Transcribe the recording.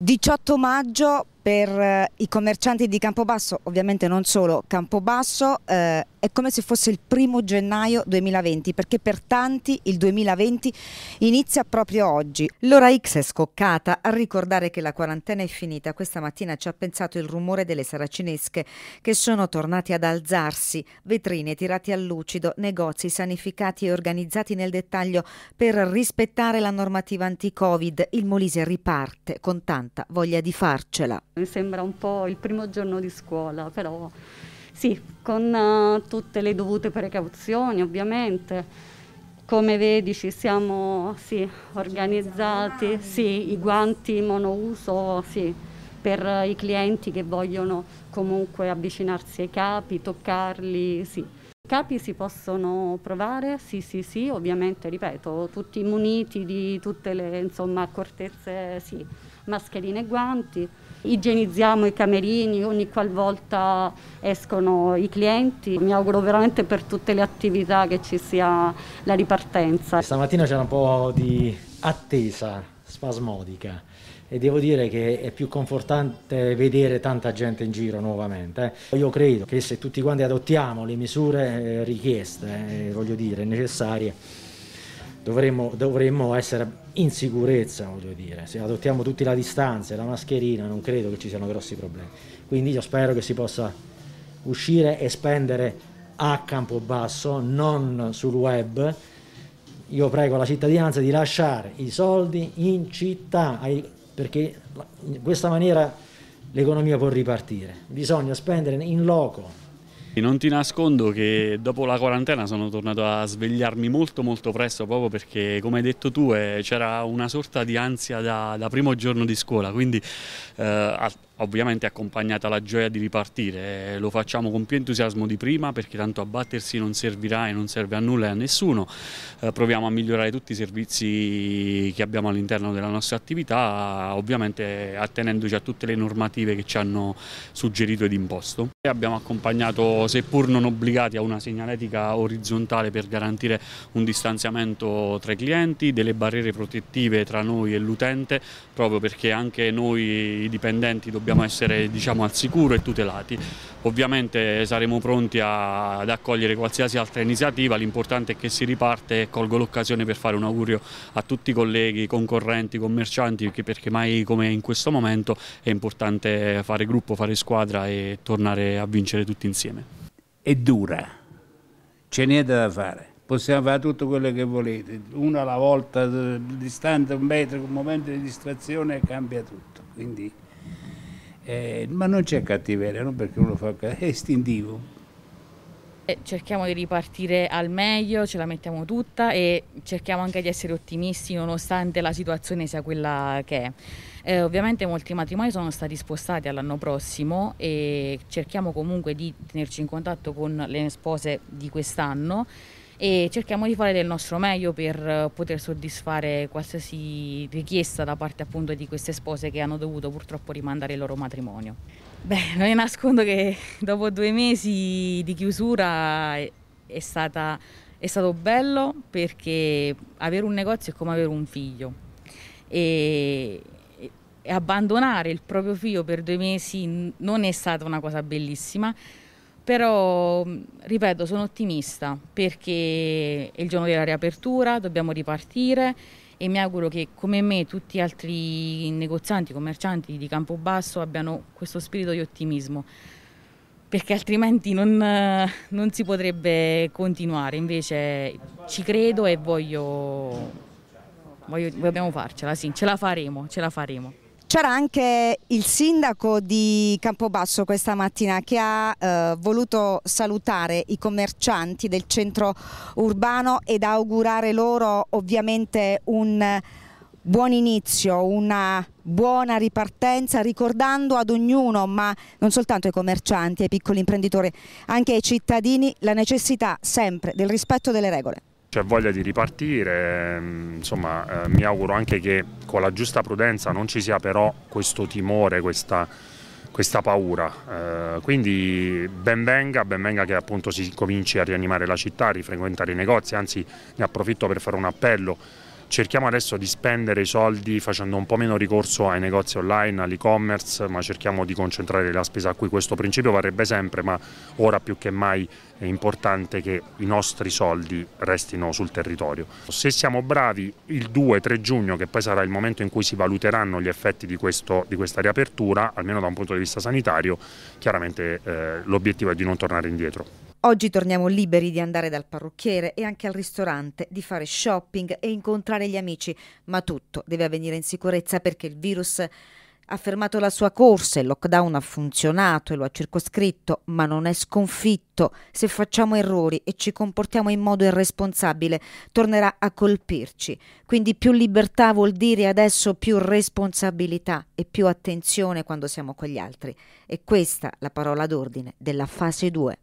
18 maggio per eh, i commercianti di Campobasso, ovviamente non solo Campobasso, eh, è come se fosse il primo gennaio 2020, perché per tanti il 2020 inizia proprio oggi. L'ora X è scoccata a ricordare che la quarantena è finita. Questa mattina ci ha pensato il rumore delle saracinesche che sono tornati ad alzarsi, vetrine tirate a lucido, negozi sanificati e organizzati nel dettaglio per rispettare la normativa anti-Covid. Il Molise riparte con tanta voglia di farcela. Mi sembra un po' il primo giorno di scuola, però sì, con uh, tutte le dovute precauzioni ovviamente. Come vedi ci siamo sì, organizzati, sì, i guanti monouso sì, per i clienti che vogliono comunque avvicinarsi ai capi, toccarli, sì. Capi si possono provare? Sì, sì, sì, ovviamente, ripeto, tutti muniti di tutte le insomma, accortezze, sì, mascherine e guanti. Igienizziamo i camerini ogni qualvolta escono i clienti. Mi auguro veramente per tutte le attività che ci sia la ripartenza. Stamattina c'era un po' di attesa spasmodica e devo dire che è più confortante vedere tanta gente in giro nuovamente. Eh. Io credo che se tutti quanti adottiamo le misure eh, richieste, eh, voglio dire, necessarie, dovremmo, dovremmo essere in sicurezza, voglio dire. Se adottiamo tutti la distanza e la mascherina non credo che ci siano grossi problemi. Quindi io spero che si possa uscire e spendere a campo basso, non sul web. Io prego la cittadinanza di lasciare i soldi in città, ai perché in questa maniera l'economia può ripartire. Bisogna spendere in loco. Non ti nascondo che dopo la quarantena sono tornato a svegliarmi molto molto presto proprio perché come hai detto tu eh, c'era una sorta di ansia da, da, primo giorno di scuola quindi eh, ovviamente accompagnata la gioia di ripartire. Eh, lo facciamo con più entusiasmo di prima perché tanto abbattersi non servirà e non serve a nulla e a nessuno. Eh, proviamo a migliorare tutti i servizi che abbiamo all'interno della nostra attività, ovviamente attenendoci a tutte le normative che ci hanno suggerito ed imposto. abbiamo accompagnato, seppur non obbligati, a una segnaletica orizzontale per garantire un distanziamento tra i clienti, delle barriere protettive tra noi e l'utente, proprio perché anche noi i dipendenti dobbiamo dobbiamo essere diciamo, al sicuro e tutelati. Ovviamente saremo pronti a, ad accogliere qualsiasi altra iniziativa, l'importante è che si riparte e colgo l'occasione per fare un augurio a tutti i colleghi, concorrenti, commercianti, perché mai come in questo momento è importante fare gruppo, fare squadra e tornare a vincere tutti insieme. È dura, c'è niente da fare possiamo fare tutto quello che volete, una alla volta, eh, distante un metro, un momento di distrazione cambia tutto. Quindi eh, ma non c'è cattiveria, non perché uno fa cattiveria, è istintivo. Eh, cerchiamo di ripartire al meglio, ce la mettiamo tutta e cerchiamo anche di essere ottimisti nonostante la situazione sia quella che è. Eh, ovviamente molti matrimoni sono stati spostati all'anno prossimo e cerchiamo comunque di tenerci in contatto con le spose di quest'anno e cerchiamo di fare del nostro meglio per eh, poter soddisfare qualsiasi richiesta da parte appunto di queste spose che hanno dovuto purtroppo rimandare il loro matrimonio. Beh, non è nascondo che dopo due mesi di chiusura è, stata, è stato bello perché avere un negozio è come avere un figlio e, e abbandonare il proprio figlio per due mesi non è stata una cosa bellissima però mm, ripeto sono ottimista perché è il giorno della riapertura, dobbiamo ripartire e mi auguro che come me tutti gli altri negozianti, commercianti di Campobasso abbiano questo spirito di ottimismo perché altrimenti non, non si potrebbe continuare, invece ci credo e voglio, voglio, dobbiamo farcela, sì, ce la faremo, ce la faremo. C'era anche il sindaco di Campobasso questa mattina che ha eh, voluto salutare i commercianti del centro urbano ed augurare loro ovviamente un buon inizio, una buona ripartenza ricordando ad ognuno, ma non soltanto ai commercianti, ai piccoli imprenditori, anche ai cittadini la necessità sempre del rispetto delle regole. C'è voglia di ripartire, ehm, insomma eh, mi auguro anche che con la giusta prudenza non ci sia però questo timore, questa, questa paura. Eh, quindi benvenga, benvenga che appunto si cominci a rianimare la città, a rifrequentare i negozi, anzi ne approfitto per fare un appello Cerchiamo adesso di spendere i soldi facendo un po' meno ricorso ai negozi online, all'e-commerce, ma cerchiamo di concentrare la spesa a cui questo principio varrebbe sempre, ma ora più che mai è importante che i nostri soldi restino sul territorio. Se siamo bravi il 2-3 giugno, che poi sarà il momento in cui si valuteranno gli effetti di, questo, di questa riapertura, almeno da un punto di vista sanitario, chiaramente eh, l'obiettivo è di non tornare indietro. Oggi torniamo liberi di andare dal parrucchiere e anche al ristorante, di fare shopping e incontrare gli amici, ma tutto deve avvenire in sicurezza perché il virus ha fermato la sua corsa, il lockdown ha funzionato e lo ha circoscritto, ma non è sconfitto. Se facciamo errori e ci comportiamo in modo irresponsabile, tornerà a colpirci. Quindi più libertà vuol dire adesso più responsabilità e più attenzione quando siamo con gli altri. E questa la parola d'ordine della fase 2.